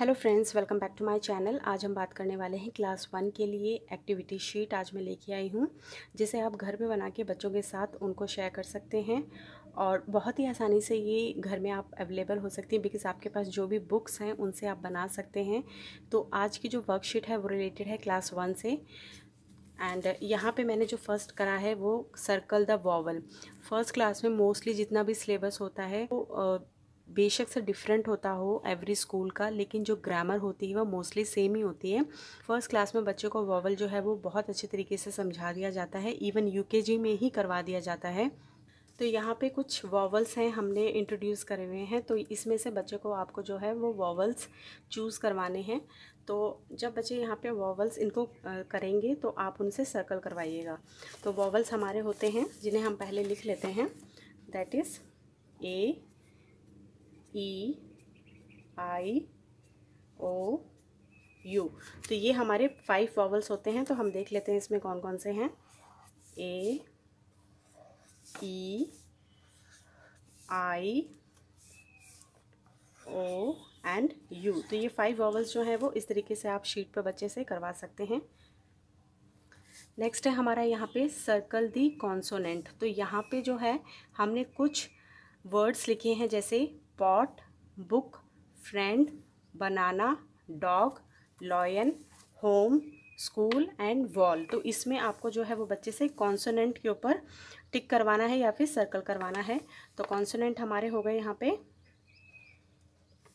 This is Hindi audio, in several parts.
hello friends welcome back to my channel आज हम बात करने वाले हैं क्लास वन के लिए एक्टिविटी शीट आज मैं लेके आई हूँ जिसे आप घर में बना के बच्चों के साथ उनको शेयर कर सकते हैं और बहुत ही आसानी से ये घर में आप अवेलेबल हो सकती हैं बिकॉज़ आपके पास जो भी बुक्स हैं उनसे आप बना सकते हैं तो आज की जो वर्कशीट है वो रिलेटेड है क्लास वन से एंड यहाँ पे मैंने जो फर्स्ट करा है वो circle the vowel first class में मोस्टली जितना भी सिलेबस होता है वो तो, बेशक से डिफरेंट होता हो एवरी स्कूल का लेकिन जो ग्रामर होती है वह मोस्टली सेम ही होती है फर्स्ट क्लास में बच्चों को वॉवल जो है वो बहुत अच्छे तरीके से समझा दिया जाता है इवन यूकेजी में ही करवा दिया जाता है तो यहाँ पे कुछ वॉवल्स हैं हमने इंट्रोड्यूस करे हुए हैं तो इसमें से बच्चों को आपको जो है वो वॉवल्स चूज़ करवाने हैं तो जब बच्चे यहाँ पे वॉवल्स इनको करेंगे तो आप उनसे सर्कल करवाइएगा तो वॉवल्स हमारे होते हैं जिन्हें हम पहले लिख लेते हैं that is A E I O U तो ये हमारे फाइव वॉवल्स होते हैं तो हम देख लेते हैं इसमें कौन कौन से हैं ए E I O and you तो ये फाइव वॉवल्स जो हैं वो इस तरीके से आप शीट पर बच्चे से करवा सकते हैं नेक्स्ट है हमारा यहाँ पे सर्कल दी कॉन्सोनेंट तो यहाँ पे जो है हमने कुछ वर्ड्स लिखे हैं जैसे pot book friend banana dog lion home school and wall तो इसमें आपको जो है वो बच्चे से कॉन्सोनेंट के ऊपर टिक करवाना है या फिर सर्कल करवाना है तो कॉन्सोनेंट हमारे हो गए यहाँ पे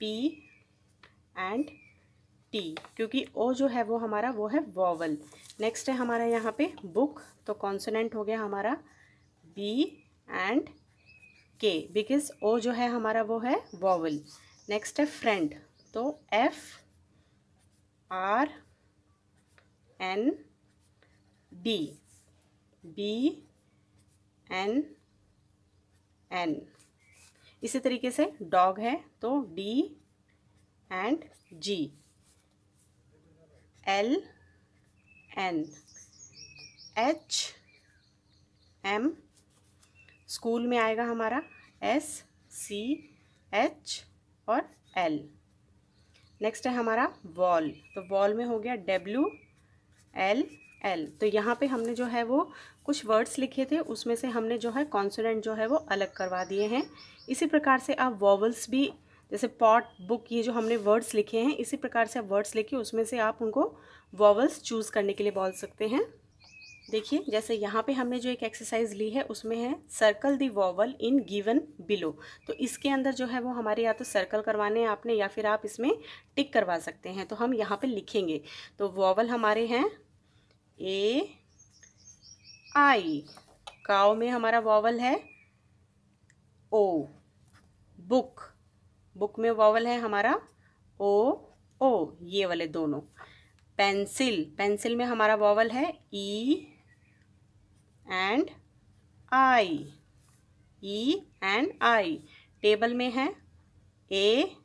पी एंड टी क्योंकि ओ जो है वो हमारा वो है वॉवल नेक्स्ट है हमारा यहाँ पे बुक तो कॉन्सोनेंट हो गया हमारा B and K because O जो है हमारा वो है वॉवल नेक्स्ट है फ्रेंड तो F R N D B N N इसी तरीके से डॉग है तो D and G L N H M school में आएगा हमारा एस सी एच और एल नेक्स्ट है हमारा वॉल तो वॉल में हो गया डब्ल्यू एल एल तो यहाँ पे हमने जो है वो कुछ वर्ड्स लिखे थे उसमें से हमने जो है कॉन्सोनेंट जो है वो अलग करवा दिए हैं इसी प्रकार से आप वॉवल्स भी जैसे पॉट बुक ये जो हमने वर्ड्स लिखे हैं इसी प्रकार से आप वर्ड्स लिखे उसमें से आप उनको वॉवल्स चूज़ करने के लिए बोल सकते हैं देखिए जैसे यहाँ पे हमने जो एक एक्सरसाइज ली है उसमें है circle the vowel in given below तो इसके अंदर जो है वो हमारे या तो सर्कल करवाने हैं आपने या फिर आप इसमें टिक करवा सकते हैं तो हम यहाँ पे लिखेंगे तो वॉवल हमारे हैं ए आई काओ में हमारा वॉवल है ओ बुक बुक में वॉवल है हमारा ओ ओ ये वाले दोनों पेंसिल पेंसिल में हमारा वॉवल है E e, and I E and I table में है ए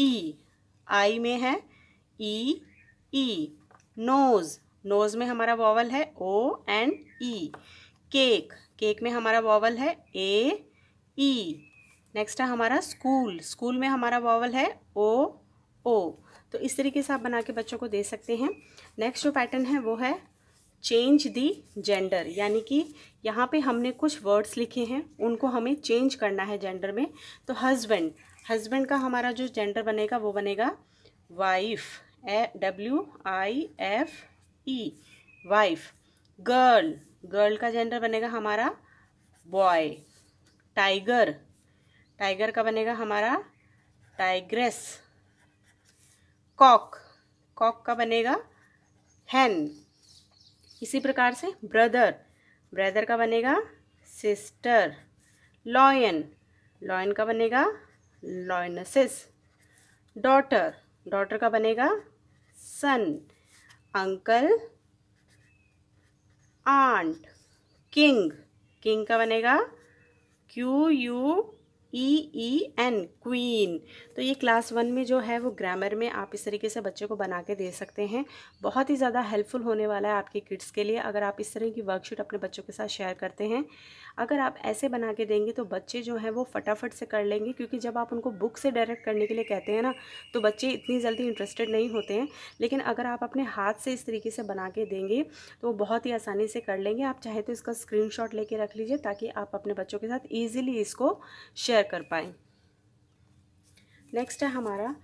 ई आई में है ई ई नोज़ नोज़ में हमारा वॉवल है O and E cake cake में हमारा वॉवल है ए ई नेक्स्ट है हमारा स्कूल स्कूल में हमारा वॉवल है ओ ओ तो इस तरीके से आप बना के बच्चों को दे सकते हैं नेक्स्ट जो पैटर्न है वो है चेंज दी जेंडर यानी कि यहाँ पे हमने कुछ वर्ड्स लिखे हैं उनको हमें चेंज करना है जेंडर में तो हस्बैंड हस्बैंड का हमारा जो जेंडर बनेगा वो बनेगा wife a W I F E wife girl girl का जेंडर बनेगा हमारा बॉय टाइगर टाइगर का बनेगा हमारा टाइग्रेस कॉक कॉक का बनेगा हैन इसी प्रकार से ब्रदर ब्रदर का बनेगा सिस्टर लॉयन लॉयन का बनेगा लॉयनसिस डॉटर डॉटर का बनेगा son uncle aunt king king का बनेगा Q U E E N queen तो ये क्लास वन में जो है वो ग्रामर में आप इस तरीके से बच्चे को बना के दे सकते हैं बहुत ही ज़्यादा हेल्पफुल होने वाला है आपके किड्स के लिए अगर आप इस तरह की वर्कशीट अपने बच्चों के साथ शेयर करते हैं अगर आप ऐसे बना के देंगे तो बच्चे जो हैं वो फटाफट से कर लेंगे क्योंकि जब आप उनको बुक से डायरेक्ट करने के लिए कहते हैं ना तो बच्चे इतनी जल्दी इंटरेस्टेड नहीं होते हैं लेकिन अगर आप अपने हाथ से इस तरीके से बना के देंगे तो वो बहुत ही आसानी से कर लेंगे आप चाहे तो इसका स्क्रीन लेके रख लीजिए ताकि आप अपने बच्चों के साथ ईजिली इसको शेयर शेयर कर पाए नेक्स्ट है हमारा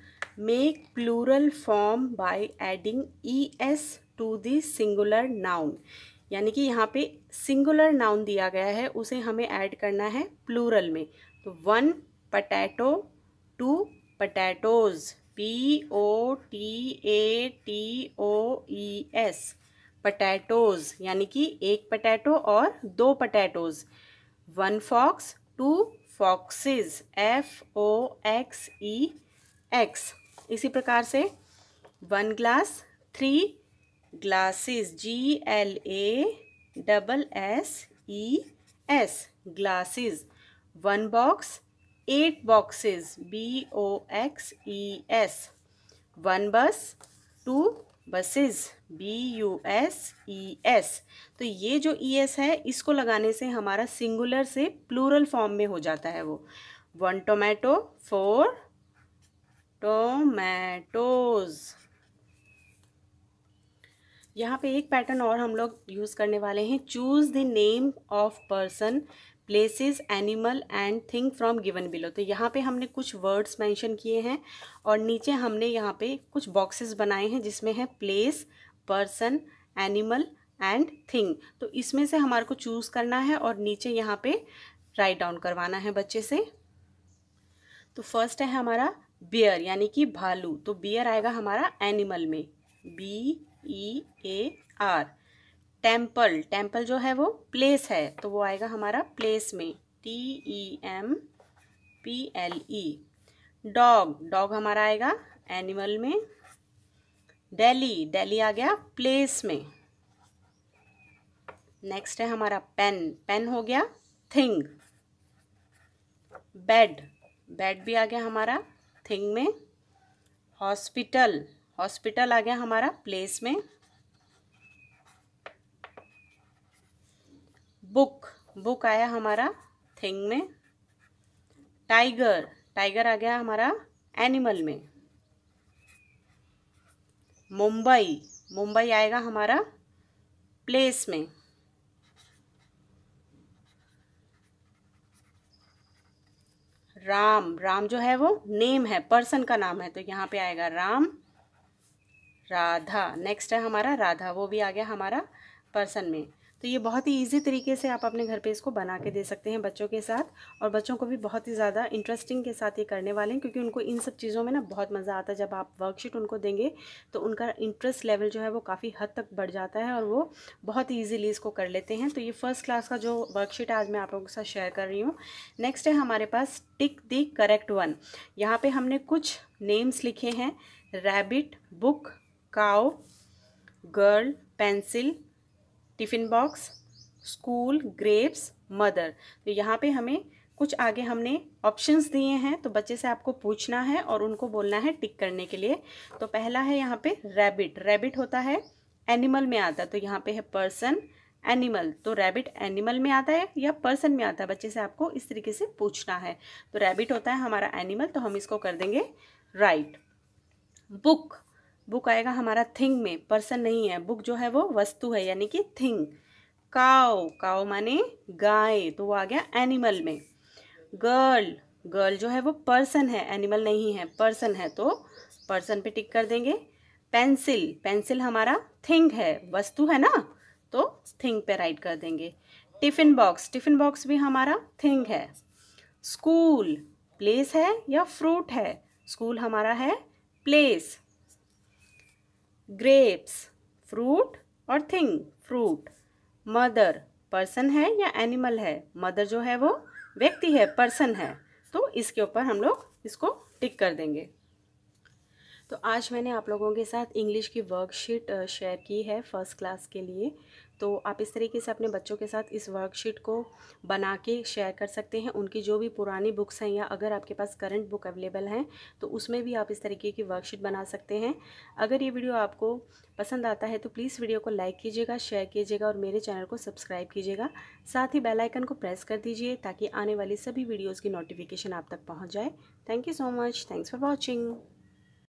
make plural form by adding E S to the singular noun यानी कि यहाँ पे सिंगुलर नाउन दिया गया है उसे हमें ऐड करना है प्लूरल में तो one potato two potatoes P O T A T O E S potatoes यानी कि एक पटैटो और दो potatoes one fox two foxes F O X E X इसी प्रकार से one glass three glasses G L A double S E S glasses one box eight boxes B O X E S one bus two buses B U S E S तो ये जो ई e एस है इसको लगाने से हमारा सिंगुलर से प्लूरल फॉर्म में हो जाता है वो वन टोमेटो फोर टोमेटोज यहाँ पे एक पैटर्न और हम लोग यूज़ करने वाले हैं choose the name of person places animal and thing from given below तो यहाँ पे हमने कुछ वर्ड्स मेंशन किए हैं और नीचे हमने यहाँ पे कुछ बॉक्सेस बनाए हैं जिसमें है place person animal and thing तो इसमें से हमारे को चूज़ करना है और नीचे यहाँ पे राइट डाउन करवाना है बच्चे से तो फर्स्ट है हमारा बियर यानी कि भालू तो बियर आएगा हमारा एनिमल में B E A R temple temple जो है वो प्लेस है तो वो आएगा हमारा प्लेस में T E M P L E dog dog हमारा आएगा एनिमल में डेली डेली आ गया प्लेस में नेक्स्ट है हमारा पेन पेन हो गया थिंग बेड बेड भी आ गया हमारा थिंग में हॉस्पिटल हॉस्पिटल आ गया हमारा प्लेस में बुक बुक आया हमारा थिंग में टाइगर टाइगर आ गया हमारा एनिमल में मुंबई मुंबई आएगा हमारा प्लेस में राम राम जो है वो नेम है पर्सन का नाम है तो यहाँ पे आएगा राम राधा नेक्स्ट है हमारा राधा वो भी आ गया हमारा पर्सन में तो ये बहुत ही ईजी तरीके से आप अपने घर पे इसको बना के दे सकते हैं बच्चों के साथ और बच्चों को भी बहुत ही ज़्यादा इंटरेस्टिंग के साथ ये करने वाले हैं क्योंकि उनको इन सब चीज़ों में ना बहुत मज़ा आता है जब आप वर्कशीट उनको देंगे तो उनका इंटरेस्ट लेवल जो है वो काफ़ी हद तक बढ़ जाता है और वो बहुत ईजिली इसको कर लेते हैं तो ये फर्स्ट क्लास का जो वर्कशीट आज मैं आप लोगों के साथ शेयर कर रही हूँ नेक्स्ट है हमारे पास टिक दी करेक्ट वन यहाँ पर हमने कुछ नेम्स लिखे हैं rabbit book cow girl pencil tiffin box school grapes mother तो यहाँ पे हमें कुछ आगे हमने ऑप्शंस दिए हैं तो बच्चे से आपको पूछना है और उनको बोलना है टिक करने के लिए तो पहला है यहाँ पे रैबिट रैबिट होता है एनिमल में आता है तो यहाँ पे है पर्सन एनिमल तो रैबिट एनिमल में आता है या पर्सन में आता है बच्चे से आपको इस तरीके से पूछना है तो रैबिट होता है हमारा एनिमल तो हम इसको कर देंगे राइट बुक बुक आएगा हमारा थिंग में पर्सन नहीं है बुक जो है वो वस्तु है यानी कि थिंग काओ काओ माने गाय तो वो आ गया एनिमल में गर्ल गर्ल जो है वो पर्सन है एनिमल नहीं है पर्सन है तो पर्सन पे टिक कर देंगे पेंसिल पेंसिल हमारा थिंग है वस्तु है ना तो थिंग पे राइट कर देंगे टिफ़िन बॉक्स टिफ़िन बॉक्स भी हमारा थिंग है स्कूल प्लेस है या फ्रूट है स्कूल हमारा है प्लेस ग्रेप्स फ्रूट और थिंग फ्रूट मदर पर्सन है या एनिमल है मदर जो है वो व्यक्ति है पर्सन है तो इसके ऊपर हम लोग इसको टिक कर देंगे तो आज मैंने आप लोगों के साथ इंग्लिश की वर्कशीट शेयर की है फ़र्स्ट क्लास के लिए तो आप इस तरीके से अपने बच्चों के साथ इस वर्कशीट को बना के शेयर कर सकते हैं उनकी जो भी पुरानी बुक्स हैं या अगर आपके पास करंट बुक अवेलेबल हैं तो उसमें भी आप इस तरीके की वर्कशीट बना सकते हैं अगर ये वीडियो आपको पसंद आता है तो प्लीज़ वीडियो को लाइक कीजिएगा शेयर कीजिएगा और मेरे चैनल को सब्सक्राइब कीजिएगा साथ ही बेलाइकन को प्रेस कर दीजिए ताकि आने वाली सभी वीडियोज़ की नोटिफिकेशन आप तक पहुँच जाए thank you so much thanks for watching